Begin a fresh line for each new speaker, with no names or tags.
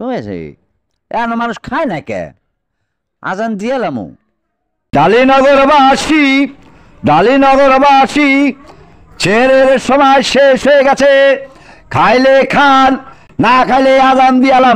শুনেছি এখন মানুষ খায় না কে আজান দিয়ে লামু ডালিনগরবাসী ডালিনগরবাসী ছেলের
সময় শেষ হয়ে গেছে খাইলে খান না খাইলে আজান দিয়ে